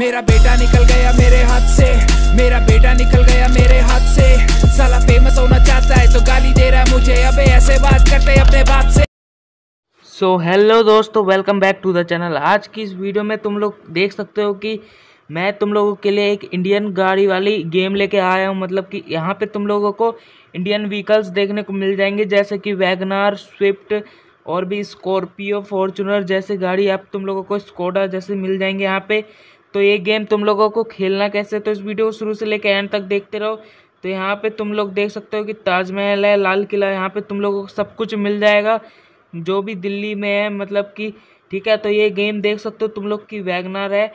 मेरा बेटा निकल गया मेरे हाथ से मेरा बेटा निकल गया मेरे हाथ से साला फेमस होना चाहता है तो गाली दे रहा है मुझे अबे ऐसे बात करते अपने बाप से सो so, हेलो दोस्तों welcome back to the channel आज की इस वीडियो में तुम लोग देख सकते हो कि मैं तुम लोगों के लिए एक इंडियन गाड़ी वाली गेम लेके आया हूँ मतलब कि यहाँ पे तुम लोगों को इंडियन व्हीकल्स देखने को मिल जाएंगे जैसे कि वैगनार स्विफ्ट और भी स्कॉर्पियो फॉर्चुनर जैसे गाड़ी आप तुम लोगों को स्कोडा जैसे मिल जाएंगे यहाँ पे तो ये गेम तुम लोगों को खेलना कैसे तो इस वीडियो को शुरू से लेकर एंड तक देखते रहो तो यहाँ पे तुम लोग देख सकते हो कि ताजमहल है लाल किला यहाँ पे तुम लोगों को सब कुछ मिल जाएगा जो भी दिल्ली में है मतलब कि ठीक है तो ये गेम देख सकते हो तुम लोग की वैगनार है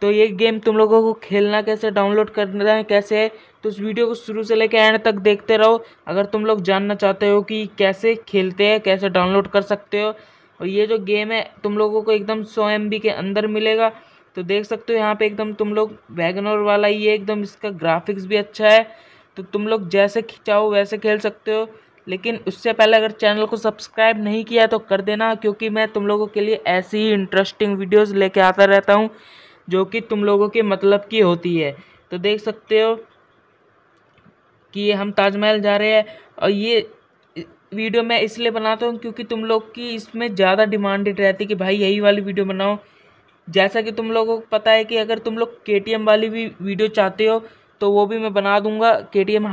तो ये गेम तुम लोगों को खेलना कैसे डाउनलोड करना है कैसे है तो इस वीडियो को शुरू से लेकर एंड तक देखते रहो अगर तुम लोग जानना चाहते हो कि कैसे खेलते हैं कैसे डाउनलोड कर सकते हो और ये जो गेम है तुम लोगों को एकदम सौ एम के अंदर मिलेगा तो देख सकते हो यहाँ पे एकदम तुम लोग वैगनर वाला ही है एकदम इसका ग्राफिक्स भी अच्छा है तो तुम लोग जैसे खिंचाओ वैसे खेल सकते हो लेकिन उससे पहले अगर चैनल को सब्सक्राइब नहीं किया तो कर देना क्योंकि मैं तुम लोगों के लिए ऐसी ही इंटरेस्टिंग वीडियोस लेके आता रहता हूँ जो कि तुम लोगों के मतलब की होती है तो देख सकते हो कि हम ताजमहल जा रहे हैं और ये वीडियो मैं इसलिए बनाता हूँ क्योंकि तुम लोग की इसमें ज़्यादा डिमांडेड रहती है कि भाई यही वाली वीडियो बनाओ जैसा कि तुम लोगों को पता है कि अगर तुम लोग के वाली भी वीडियो चाहते हो तो वो भी मैं बना दूंगा के टी एम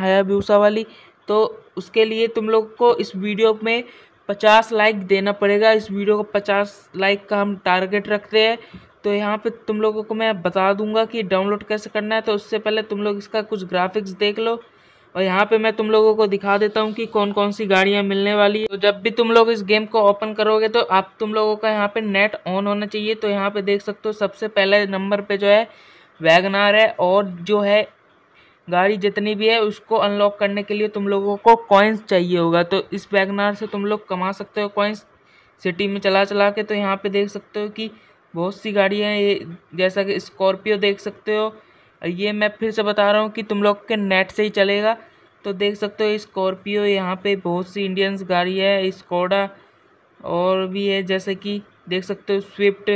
वाली तो उसके लिए तुम लोग को इस वीडियो में पचास लाइक देना पड़ेगा इस वीडियो को पचास लाइक का हम टारगेट रखते हैं तो यहाँ पे तुम लोगों को मैं बता दूंगा कि डाउनलोड कैसे करना है तो उससे पहले तुम लोग इसका कुछ ग्राफिक्स देख लो और यहाँ पे मैं तुम लोगों को दिखा देता हूँ कि कौन कौन सी गाड़ियाँ मिलने वाली है तो जब भी तुम लोग इस गेम को ओपन करोगे तो आप तुम लोगों का यहाँ पे नेट ऑन होना चाहिए तो यहाँ पे देख सकते हो सबसे पहले नंबर पे जो है वैगनार है और जो है गाड़ी जितनी भी है उसको अनलॉक करने के लिए तुम लोगों को कॉइन्स चाहिए होगा तो इस वैगनार से तुम लोग कमा सकते हो कॉइन्स सिटी में चला चला के तो यहाँ पर देख सकते हो कि बहुत सी गाड़ियाँ ये जैसा कि स्कॉर्पियो देख सकते हो ये मैं फिर से बता रहा हूँ कि तुम लोग के नेट से ही चलेगा तो देख सकते हो स्कॉर्पियो यहाँ पे बहुत सी इंडियंस गाड़ी है स्कोडा और भी है जैसे कि देख सकते हो स्विफ्ट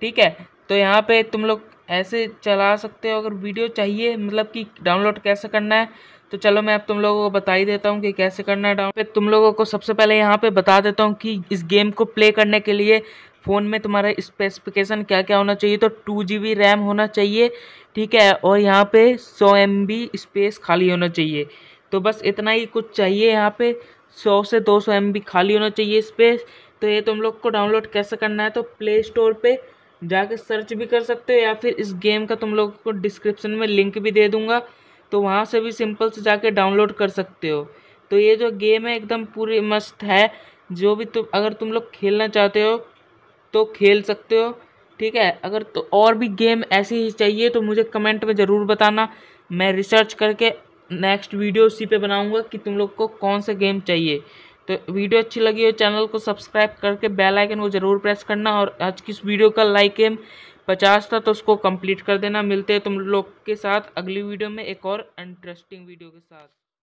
ठीक है तो यहाँ पे तुम लोग ऐसे चला सकते हो अगर वीडियो चाहिए मतलब कि डाउनलोड कैसे करना है तो चलो मैं अब तुम लोगों को बता ही देता हूँ कि कैसे करना है डाउन पे तो तुम लोगों को सबसे पहले यहाँ पे बता देता हूँ कि इस गेम को प्ले करने के लिए फ़ोन में तुम्हारा स्पेसिफिकेशन क्या क्या होना चाहिए तो टू जी रैम होना चाहिए ठीक है और यहाँ पे सौ एम स्पेस खाली होना चाहिए तो बस इतना ही कुछ चाहिए यहाँ पे सौ से दो सौ एम खाली होना चाहिए स्पेस तो ये तुम लोग को डाउनलोड कैसे करना है तो प्ले स्टोर पर जाके सर्च भी कर सकते हो या फिर इस गेम का तुम लोग को डिस्क्रिप्शन में लिंक भी दे दूँगा तो वहाँ से भी सिंपल से जाके डाउनलोड कर सकते हो तो ये जो गेम है एकदम पूरी मस्त है जो भी तुम अगर तुम लोग खेलना चाहते हो तो खेल सकते हो ठीक है अगर तो और भी गेम ऐसी ही चाहिए तो मुझे कमेंट में ज़रूर बताना मैं रिसर्च करके नेक्स्ट वीडियो उसी पे बनाऊंगा कि तुम लोग को कौन सा गेम चाहिए तो वीडियो अच्छी लगी हो चैनल को सब्सक्राइब करके बेल आइकन को ज़रूर प्रेस करना और आज की इस वीडियो का लाइक एम पचास था तो उसको कंप्लीट कर देना मिलते हैं तुम लोग के साथ अगली वीडियो में एक और इंटरेस्टिंग वीडियो के साथ